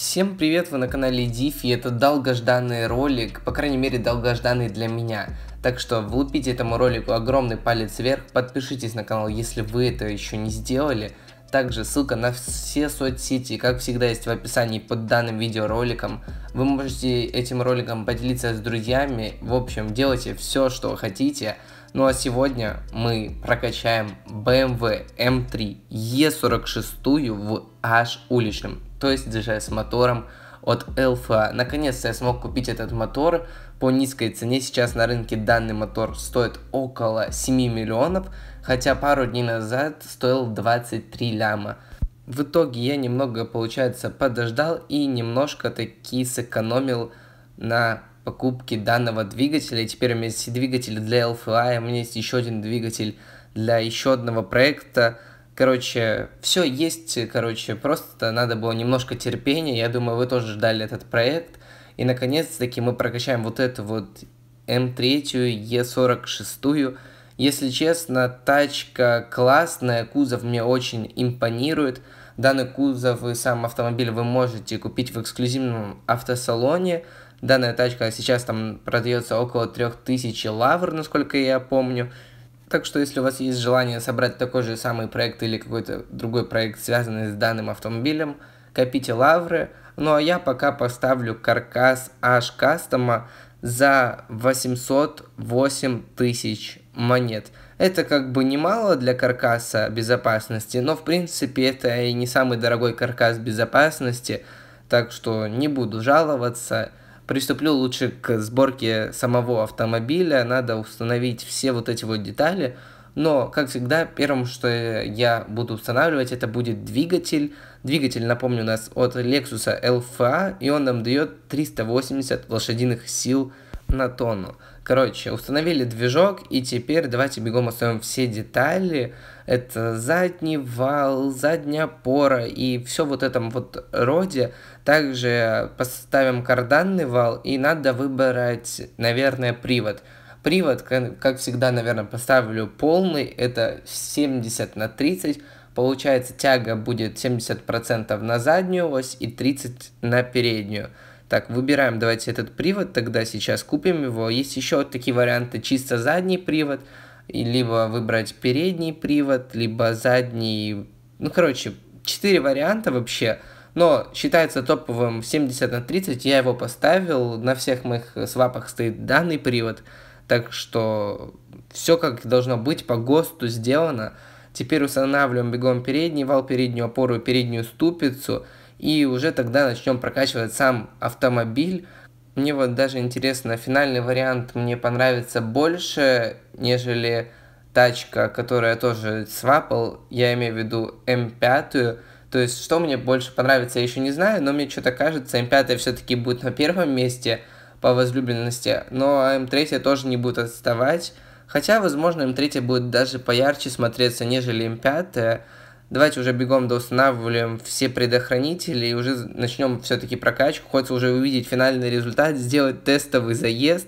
Всем привет, вы на канале Дифи, это долгожданный ролик, по крайней мере долгожданный для меня. Так что влупите этому ролику огромный палец вверх, подпишитесь на канал, если вы это еще не сделали. Также ссылка на все соцсети, как всегда, есть в описании под данным видеороликом. Вы можете этим роликом поделиться с друзьями, в общем, делайте все, что хотите. Ну а сегодня мы прокачаем BMW M3 E46 в аж уличном, то есть даже с мотором от LFA. Наконец-то я смог купить этот мотор по низкой цене. Сейчас на рынке данный мотор стоит около 7 миллионов, хотя пару дней назад стоил 23 ляма. В итоге я немного, получается, подождал и немножко таки сэкономил на покупки данного двигателя. И теперь у меня есть двигатель для LFI, у меня есть еще один двигатель для еще одного проекта. Короче, все есть, короче, просто надо было немножко терпения. Я думаю, вы тоже ждали этот проект. И, наконец-таки, мы прокачаем вот эту вот М3, Е46. Если честно, тачка классная, кузов мне очень импонирует. Данный кузов и сам автомобиль вы можете купить в эксклюзивном автосалоне – Данная тачка сейчас там продается около 3000 лавр, насколько я помню. Так что если у вас есть желание собрать такой же самый проект или какой-то другой проект, связанный с данным автомобилем, копите лавры. Ну а я пока поставлю каркас H кастома за 808 тысяч монет. Это как бы немало для каркаса безопасности, но в принципе это и не самый дорогой каркас безопасности, так что не буду жаловаться приступлю лучше к сборке самого автомобиля, надо установить все вот эти вот детали, но, как всегда, первым, что я буду устанавливать, это будет двигатель. Двигатель, напомню, у нас от Lexus LFA, и он нам дает 380 лошадиных сил на тонну. Короче, установили движок, и теперь давайте бегом установим все детали. Это задний вал, задняя опора и все вот этом вот роде. Также поставим карданный вал, и надо выбрать, наверное, привод. Привод, как всегда, наверное, поставлю полный, это 70 на 30. Получается, тяга будет 70% на заднюю ось и 30 на переднюю. Так, выбираем, давайте этот привод, тогда сейчас купим его. Есть еще такие варианты, чисто задний привод, и либо выбрать передний привод, либо задний. Ну, короче, 4 варианта вообще, но считается топовым 70 на 30, я его поставил, на всех моих свапах стоит данный привод, так что все как должно быть по ГОСТу сделано. Теперь устанавливаем бегом передний вал, переднюю опору переднюю ступицу – и уже тогда начнем прокачивать сам автомобиль. Мне вот даже интересно, финальный вариант мне понравится больше, нежели тачка, которая тоже свапал, я имею в виду М5, эм то есть, что мне больше понравится, я еще не знаю, но мне что-то кажется, М5 эм все-таки будет на первом месте по возлюбленности, но М3 эм тоже не будет отставать. Хотя, возможно, М3 будет даже поярче смотреться, нежели М5, Давайте уже бегом доустанавливаем все предохранители и уже начнем все-таки прокачку. Хочется уже увидеть финальный результат, сделать тестовый заезд.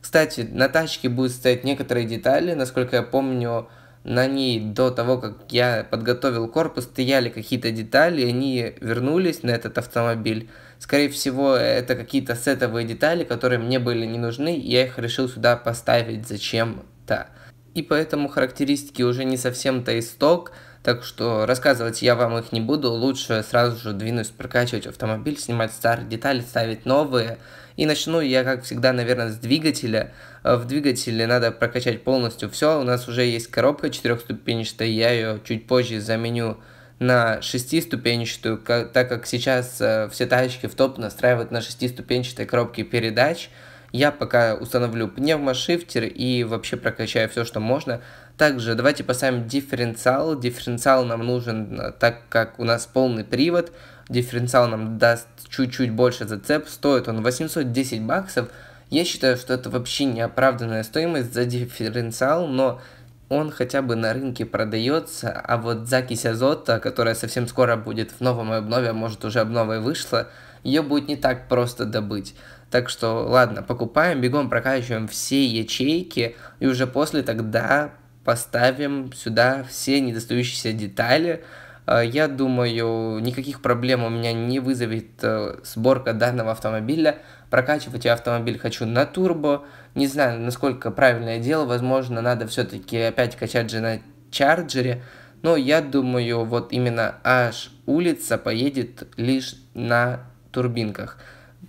Кстати, на тачке будут стоять некоторые детали. Насколько я помню, на ней до того, как я подготовил корпус, стояли какие-то детали, и они вернулись на этот автомобиль. Скорее всего, это какие-то сетовые детали, которые мне были не нужны, и я их решил сюда поставить зачем-то и поэтому характеристики уже не совсем-то исток, так что рассказывать я вам их не буду, лучше сразу же двинусь прокачивать автомобиль, снимать старые детали, ставить новые. И начну я, как всегда, наверное, с двигателя. Э, в двигателе надо прокачать полностью все. У нас уже есть коробка четырехступенчатая, я ее чуть позже заменю на шестиступенчатую, так как сейчас э, все тачки в топ настраивают на шестиступенчатой коробке передач. Я пока установлю пневмошифтер и вообще прокачаю все, что можно. Также давайте поставим дифференциал. Дифференциал нам нужен, э, так как у нас полный привод. Дифференциал нам даст чуть-чуть больше зацеп. Стоит он 810 баксов. Я считаю, что это вообще неоправданная стоимость за дифференциал, но он хотя бы на рынке продается, а вот закись азота, которая совсем скоро будет в новом обнове, а может уже обнова вышла, ее будет не так просто добыть. Так что, ладно, покупаем, бегом прокачиваем все ячейки, и уже после тогда поставим сюда все недостающиеся детали. Э, я думаю, никаких проблем у меня не вызовет э, сборка данного автомобиля. Прокачивать я автомобиль хочу на турбо. Не знаю, насколько правильное дело. Возможно, надо все-таки опять качать же на чарджере. Но я думаю, вот именно аж улица поедет лишь на турбинках.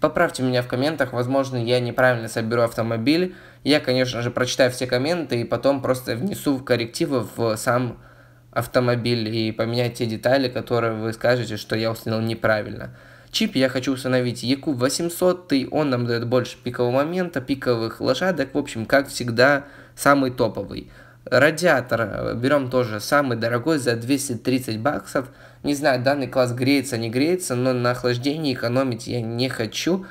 Поправьте меня в комментах, возможно, я неправильно соберу автомобиль. Я, конечно же, прочитаю все комменты и потом просто внесу коррективы в сам автомобиль и поменять те детали, которые вы скажете, что я установил неправильно. Чип я хочу установить EQ 800, и он нам дает больше пикового момента, пиковых лошадок, в общем, как всегда, самый топовый. Радиатор э, берем тоже самый дорогой за 230 баксов. Не знаю, данный класс греется, не греется, но на охлаждении экономить я не хочу.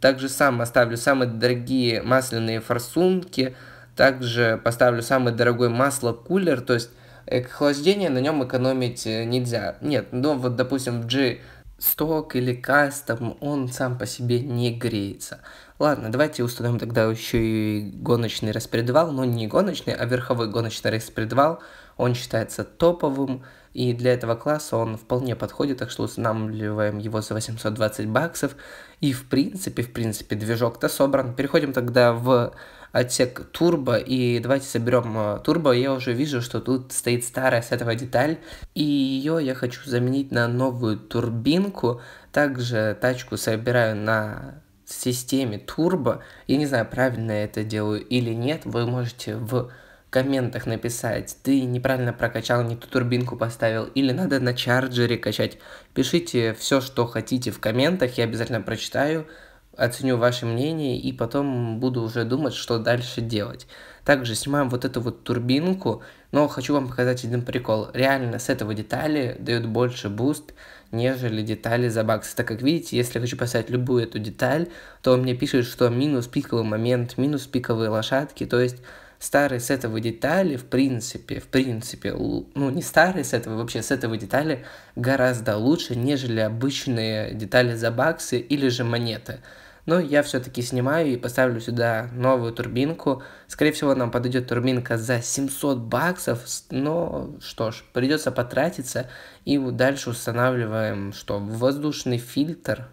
Также сам оставлю самые дорогие масляные форсунки. Также поставлю самый дорогой масло кулер, то есть э, охлаждение на нем экономить э, нельзя. Нет, ну вот допустим в G сток или кастом, он сам по себе не греется. Ладно, давайте установим тогда еще и гоночный распредвал, но не гоночный, а верховой гоночный распредвал. Он считается топовым, и для этого класса он вполне подходит, так что устанавливаем его за 820 баксов. И в принципе, в принципе, движок-то собран. Переходим тогда в отсек турбо, и давайте соберем э, турбо. Я уже вижу, что тут стоит старая с этого деталь, и ее я хочу заменить на новую турбинку. Также тачку собираю на системе турбо. Я не знаю, правильно я это делаю или нет, вы можете в комментах написать, ты неправильно прокачал, не ту турбинку поставил, или надо на чарджере качать. Пишите все, что хотите в комментах, я обязательно прочитаю оценю ваше мнение и потом буду уже думать, что дальше делать. Также снимаем вот эту вот турбинку, но хочу вам показать один прикол. Реально с этого детали дает больше буст, нежели детали за бакс. Так как видите, если я хочу поставить любую эту деталь, то он мне пишет, что минус пиковый момент, минус пиковые лошадки, то есть старые с этого детали, в принципе, в принципе, ну не старые с этого вообще с этого детали гораздо лучше, нежели обычные детали за баксы или же монеты. Но я все-таки снимаю и поставлю сюда новую турбинку. Скорее всего, нам подойдет турбинка за 700 баксов, но что ж, придется потратиться. И дальше устанавливаем, что воздушный фильтр,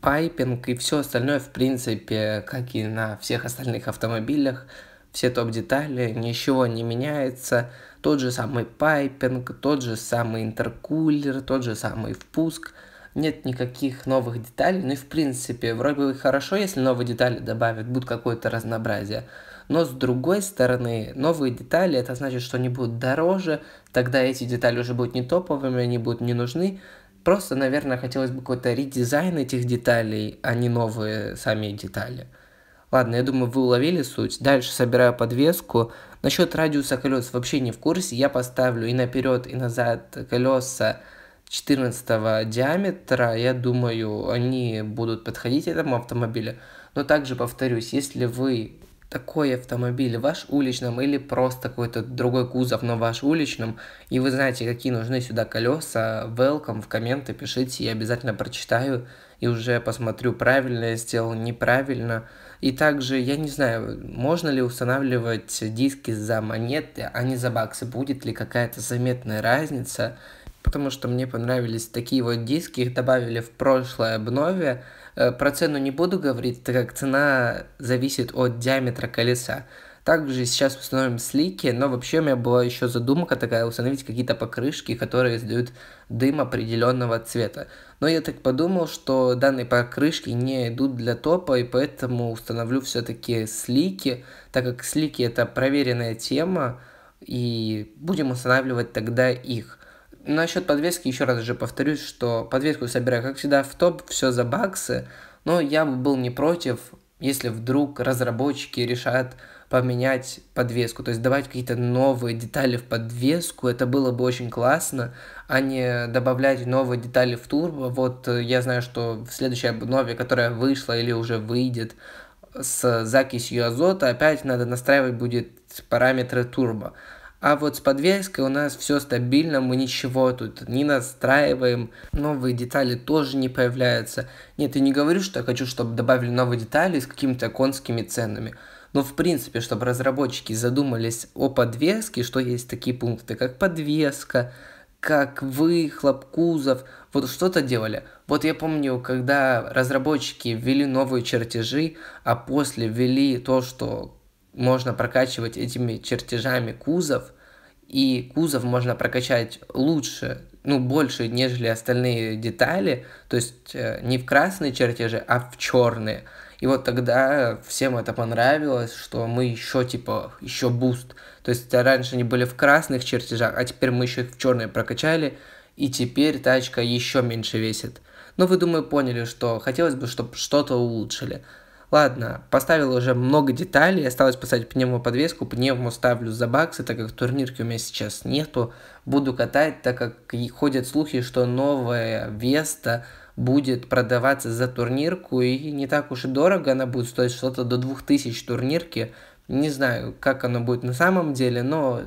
пайпинг и все остальное, в принципе, как и на всех остальных автомобилях все топ-детали, ничего не меняется, тот же самый пайпинг, тот же самый интеркулер, тот же самый впуск, нет никаких новых деталей, ну и в принципе, вроде бы хорошо, если новые детали добавят, будет какое-то разнообразие, но с другой стороны, новые детали, это значит, что они будут дороже, тогда эти детали уже будут не топовыми, они будут не нужны, Просто, наверное, хотелось бы какой-то редизайн этих деталей, а не новые сами детали. Ладно, я думаю, вы уловили суть. Дальше собираю подвеску. Насчет радиуса колес вообще не в курсе. Я поставлю и наперед, и назад колеса 14 диаметра. Я думаю, они будут подходить этому автомобилю. Но также повторюсь, если вы такой автомобиль, ваш уличном или просто какой-то другой кузов, но ваш уличном, и вы знаете, какие нужны сюда колеса, welcome в комменты пишите, я обязательно прочитаю и уже посмотрю, правильно я сделал, неправильно. И также, я не знаю, можно ли устанавливать диски за монеты, а не за баксы, будет ли какая-то заметная разница, потому что мне понравились такие вот диски, их добавили в прошлое обнове, Э, про цену не буду говорить, так как цена зависит от диаметра колеса. Также сейчас установим слики, но вообще у меня была еще задумка такая, установить какие-то покрышки, которые издают дым определенного цвета. Но я так подумал, что данные покрышки не идут для топа, и поэтому установлю все-таки слики, так как слики это проверенная тема, и будем устанавливать тогда их насчет подвески еще раз же повторюсь, что подвеску собираю, как всегда, в топ, все за баксы, но я бы был не против, если вдруг разработчики решат поменять подвеску, то есть добавить какие-то новые детали в подвеску, это было бы очень классно, а не добавлять новые детали в турбо. Вот э, я знаю, что в следующей обнове, которая вышла или уже выйдет, э, с закисью азота опять надо настраивать будет параметры турбо. А вот с подвеской у нас все стабильно, мы ничего тут не настраиваем, новые детали тоже не появляются. Нет, я не говорю, что я хочу, чтобы добавили новые детали с какими-то конскими ценами. Но в принципе, чтобы разработчики задумались о подвеске, что есть такие пункты, как подвеска, как выхлоп, кузов, вот что-то делали. Вот я помню, когда разработчики ввели новые чертежи, а после ввели то, что можно прокачивать этими чертежами кузов, и кузов можно прокачать лучше, ну, больше, нежели остальные детали, то есть э, не в красные чертежи, а в черные. И вот тогда всем это понравилось, что мы еще типа, еще буст. То есть э, раньше они были в красных чертежах, а теперь мы еще их в черные прокачали, и теперь тачка еще меньше весит. Но ну, вы, думаю, поняли, что хотелось бы, чтобы что-то улучшили. Ладно, поставил уже много деталей, осталось поставить пневмоподвеску, пневму ставлю за баксы, так как турнирки у меня сейчас нету. Буду катать, так как ходят слухи, что новая Веста будет продаваться за турнирку, и не так уж и дорого она будет стоить, что-то до 2000 турнирки. Не знаю, как оно будет на самом деле, но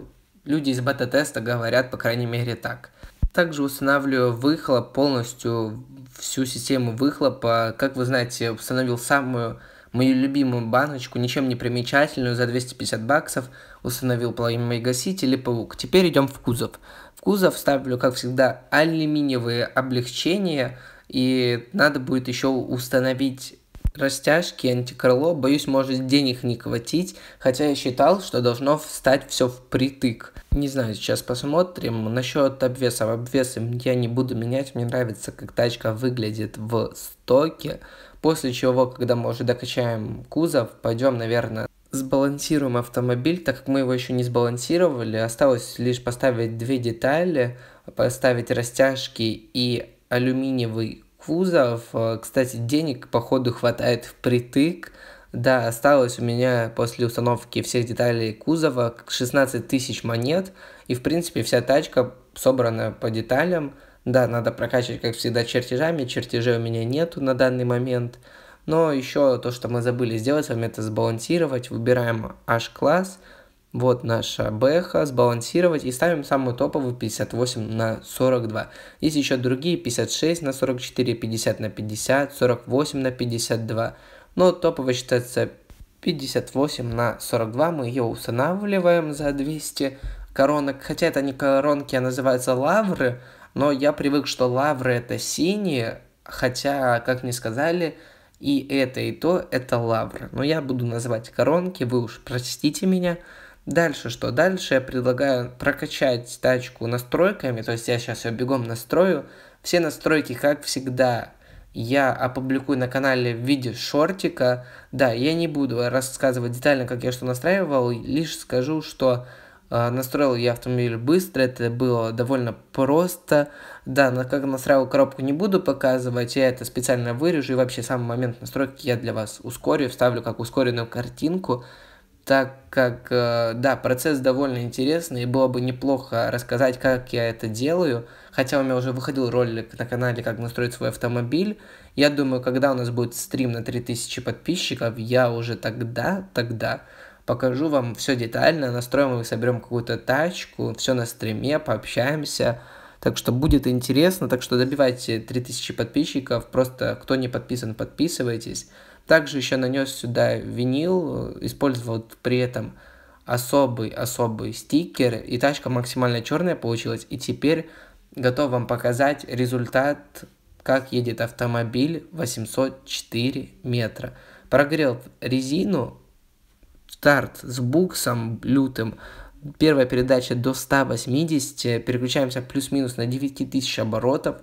люди из бета-теста говорят, по крайней мере, так. Также устанавливаю выхлоп полностью, всю систему выхлопа. Как вы знаете, установил самую мою любимую баночку, ничем не примечательную, за 250 баксов, установил пламя-гаситель и паук. Теперь идем в кузов. В кузов ставлю, как всегда, алюминиевые облегчения, и надо будет еще установить растяжки, антикрыло, боюсь, может денег не хватить, хотя я считал, что должно встать все впритык. Не знаю, сейчас посмотрим. Насчет обвесов, обвесы я не буду менять, мне нравится, как тачка выглядит в стоке, После чего, когда мы уже докачаем кузов, пойдем, наверное, сбалансируем автомобиль, так как мы его еще не сбалансировали. Осталось лишь поставить две детали, поставить растяжки и алюминиевый кузов. Кстати, денег, походу, хватает впритык. Да, осталось у меня после установки всех деталей кузова 16 тысяч монет. И, в принципе, вся тачка собрана по деталям. Да, надо прокачивать, как всегда, чертежами. Чертежей у меня нету на данный момент. Но еще то, что мы забыли сделать с вами, это сбалансировать. Выбираем H-класс. Вот наша бэха, сбалансировать и ставим самую топовую 58 на 42. Есть еще другие 56 на 44, 50 на 50, 48 на 52. Но топовая считается 58 на 42. Мы ее устанавливаем за 200 коронок. Хотя это не коронки, а называется лавры но я привык, что лавры это синие, хотя, как мне сказали, и это, и то, это лавры. Но я буду называть коронки, вы уж простите меня. Дальше что? Дальше я предлагаю прокачать тачку настройками, то есть я сейчас ее бегом настрою. Все настройки, как всегда, я опубликую на канале в виде шортика. Да, я не буду рассказывать детально, как я что настраивал, лишь скажу, что а, настроил я автомобиль быстро, это было довольно просто. Да, но как настраивал коробку не буду показывать, я это специально вырежу, и вообще сам момент настройки я для вас ускорю, вставлю как ускоренную картинку, так как, э, да, процесс довольно интересный, и было бы неплохо рассказать, как я это делаю, хотя у меня уже выходил ролик на канале «Как настроить свой автомобиль», я думаю, когда у нас будет стрим на 3000 подписчиков, я уже тогда, тогда покажу вам все детально, настроим и соберем какую-то тачку, все на стриме, пообщаемся. Так что будет интересно, так что добивайте 3000 подписчиков, просто кто не подписан, подписывайтесь. Также еще нанес сюда винил, использовал при этом особый-особый стикер, и тачка максимально черная получилась, и теперь готов вам показать результат, как едет автомобиль 804 метра. Прогрел резину, старт с буксом лютым, первая передача до 180, переключаемся плюс-минус на 9000 оборотов.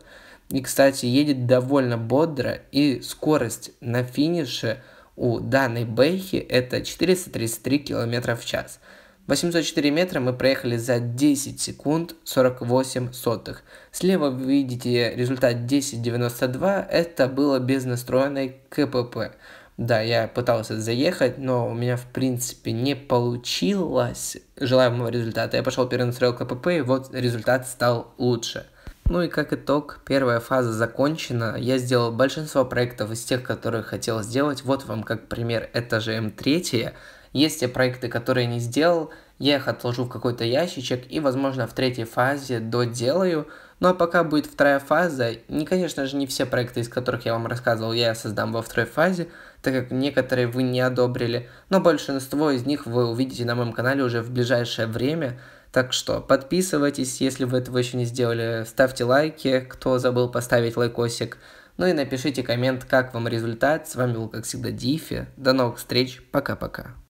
И, кстати, едет довольно бодро, и скорость на финише у данной бэхи это 433 км в час. 804 метра мы проехали за 10 секунд 48 сотых. Слева вы видите результат 10.92, это было без настроенной КПП. Да, я пытался заехать, но у меня, в принципе, не получилось желаемого результата. Я пошел перенастроил КПП, и вот результат стал лучше. Ну и как итог, первая фаза закончена. Я сделал большинство проектов из тех, которые хотел сделать. Вот вам как пример, это же М3. Есть те проекты, которые я не сделал, я их отложу в какой-то ящичек и, возможно, в третьей фазе доделаю. Ну а пока будет вторая фаза, не, конечно же, не все проекты, из которых я вам рассказывал, я создам во второй фазе, так как некоторые вы не одобрили, но большинство из них вы увидите на моем канале уже в ближайшее время. Так что подписывайтесь, если вы этого еще не сделали, ставьте лайки, кто забыл поставить лайкосик. Ну и напишите коммент, как вам результат. С вами был, как всегда, Дифи. До новых встреч. Пока-пока.